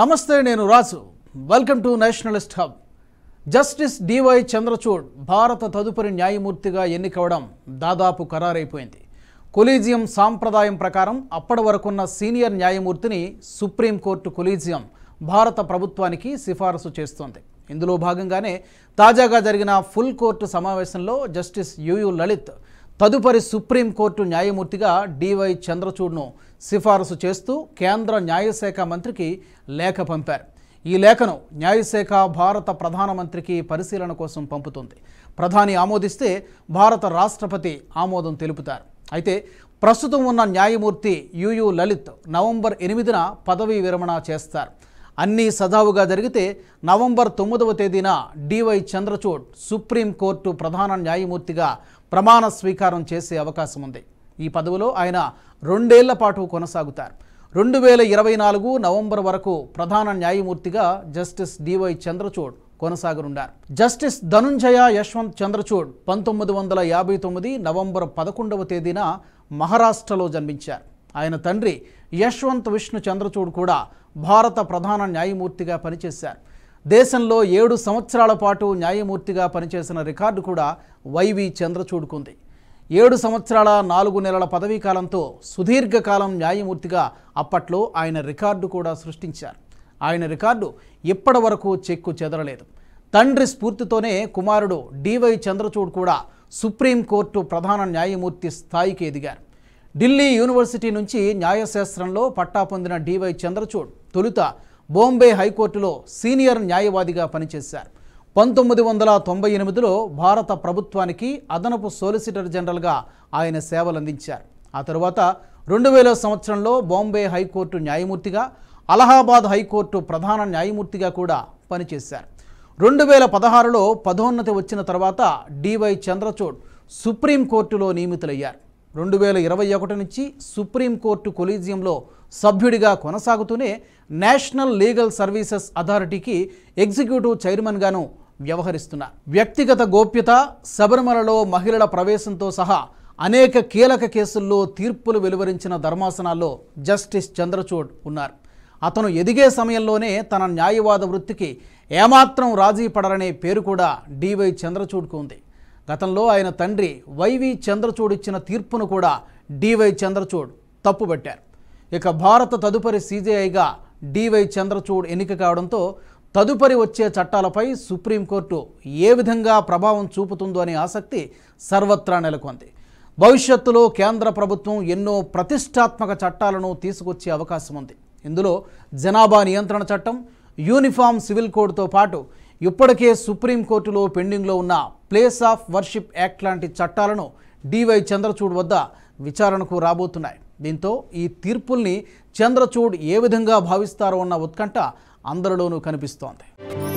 నమస్తే నేను Raju welcome to nationalist hub justice DY Chandrachud భారత తదుపరి న్యాయమూర్తిగా ఎన్నికవడం దాదాపు ఖరారైపోయింది కొలీజియం సాంప్రదాయం ప్రకారం అప్పటి వరకున్న సీనియర్ న్యాయమూర్తిని సుప్రీంకోర్టు కొలీజియం భారత ప్రభుత్వానికి సిఫారసు చేస్తోంది ఇందులో భాగంగానే తాజాగా జరిగిన ఫుల్ కోర్టు సమావేశంలో జస్టిస్ యూయూ లలిత్ తదుపరి సుప్రీంకోర్టు న్యాయమూర్తిగా డివై చంద్రచూడ్ను సిఫారసు చేస్తూ కేంద్ర న్యాయశాఖ మంత్రికి లేఖ పంపారు ఈ లేఖను న్యాయశాఖ భారత ప్రధానమంత్రికి పరిశీలన కోసం పంపుతుంది ప్రధాని ఆమోదిస్తే భారత రాష్ట్రపతి ఆమోదం తెలుపుతారు అయితే ప్రస్తుతం ఉన్న న్యాయమూర్తి యుయు లలిత్ నవంబర్ ఎనిమిదిన పదవీ విరమణ చేస్తారు అన్నీ సజావుగా జరిగితే నవంబర్ తొమ్మిదవ తేదీన డివై చంద్రచూడ్ సుప్రీంకోర్టు ప్రధాన న్యాయమూర్తిగా ప్రమాణ స్వీకారం చేసే అవకాశం ఉంది ఈ పదవిలో ఆయన రెండేళ్ల పాటు కొనసాగుతారు రెండు వేల ఇరవై నాలుగు నవంబర్ వరకు ప్రధాన న్యాయమూర్తిగా జస్టిస్ డివై చంద్రచూడ్ కొనసాగనున్నారు జస్టిస్ ధనుంజయ యశ్వంత్ చంద్రచూడ్ పంతొమ్మిది వందల యాభై తొమ్మిది నవంబర్ పదకొండవ తేదీన మహారాష్ట్రలో జన్మించారు ఆయన తండ్రి యశ్వంత్ విష్ణు చంద్రచూడ్ కూడా భారత ప్రధాన న్యాయమూర్తిగా పనిచేశారు దేశంలో ఏడు సంవత్సరాల పాటు న్యాయమూర్తిగా పనిచేసిన రికార్డు కూడా వైవి చంద్రచూడ్కుంది ఏడు సంవత్సరాల నాలుగు నెలల పదవీ కాలంతో సుదీర్ఘకాలం న్యాయమూర్తిగా అప్పట్లో ఆయన రికార్డు కూడా సృష్టించారు ఆయన రికార్డు ఇప్పటి వరకు చెక్కు చెదరలేదు తండ్రి స్ఫూర్తితోనే కుమారుడు డివై చంద్రచూడ్ కూడా సుప్రీంకోర్టు ప్రధాన న్యాయమూర్తి స్థాయికి ఎదిగారు ఢిల్లీ యూనివర్సిటీ నుంచి న్యాయశాస్త్రంలో పట్టా పొందిన డివై చంద్రచూడ్ తొలుత బాంబే హైకోర్టులో సీనియర్ న్యాయవాదిగా పనిచేశారు పంతొమ్మిది వందల తొంభై ఎనిమిదిలో భారత ప్రభుత్వానికి అదనపు సోలిసిటర్ జనరల్గా ఆయన సేవలందించారు ఆ తరువాత రెండు వేల సంవత్సరంలో బాంబే హైకోర్టు న్యాయమూర్తిగా అలహాబాద్ హైకోర్టు ప్రధాన న్యాయమూర్తిగా కూడా పనిచేశారు రెండు వేల పదహారులో పదోన్నతి వచ్చిన తర్వాత డివై చంద్రచూడ్ సుప్రీంకోర్టులో నియమితులయ్యారు రెండు వేల ఇరవై ఒకటి నుంచి సుప్రీంకోర్టు కొలీజియంలో సభ్యుడిగా కొనసాగుతూనే నేషనల్ లీగల్ సర్వీసెస్ అథారిటీకి ఎగ్జిక్యూటివ్ చైర్మన్గాను వ్యవహరిస్తున్నారు వ్యక్తిగత గోప్యత శబరిమలలో మహిళల ప్రవేశంతో సహా అనేక కీలక కేసుల్లో తీర్పులు వెలువరించిన ధర్మాసనాల్లో జస్టిస్ చంద్రచూడ్ ఉన్నారు అతను ఎదిగే సమయంలోనే తన న్యాయవాద వృత్తికి ఏమాత్రం రాజీ పడరనే పేరు కూడా డివై చంద్రచూడ్కు ఉంది గతంలో ఆయన తండ్రి వైవి చంద్రచూడ్ ఇచ్చిన తీర్పును కూడా డివై చంద్రచూడ్ తప్పుబట్టారు ఇక భారత తదుపరి సీజేఐగా డివై చంద్రచూడ్ ఎన్నిక కావడంతో తదుపరి వచ్చే చట్టాలపై సుప్రీంకోర్టు ఏ విధంగా ప్రభావం చూపుతుందో అనే ఆసక్తి సర్వత్రా నెలకొంది భవిష్యత్తులో కేంద్ర ప్రభుత్వం ఎన్నో ప్రతిష్టాత్మక చట్టాలను తీసుకొచ్చే అవకాశం ఉంది ఇందులో జనాభా నియంత్రణ చట్టం యూనిఫామ్ సివిల్ కోడ్తో పాటు ఇప్పటికే సుప్రీంకోర్టులో పెండింగ్లో ఉన్న ప్లేస్ ఆఫ్ వర్షిప్ యాక్ట్ లాంటి చట్టాలను డివై చంద్రచూడ్ వద్ద విచారణకు రాబోతున్నాయి దీంతో ఈ తీర్పుల్ని చంద్రచూడ్ ఏ విధంగా భావిస్తారో అన్న ఉత్కంఠ అందరిలోనూ కనిపిస్తోంది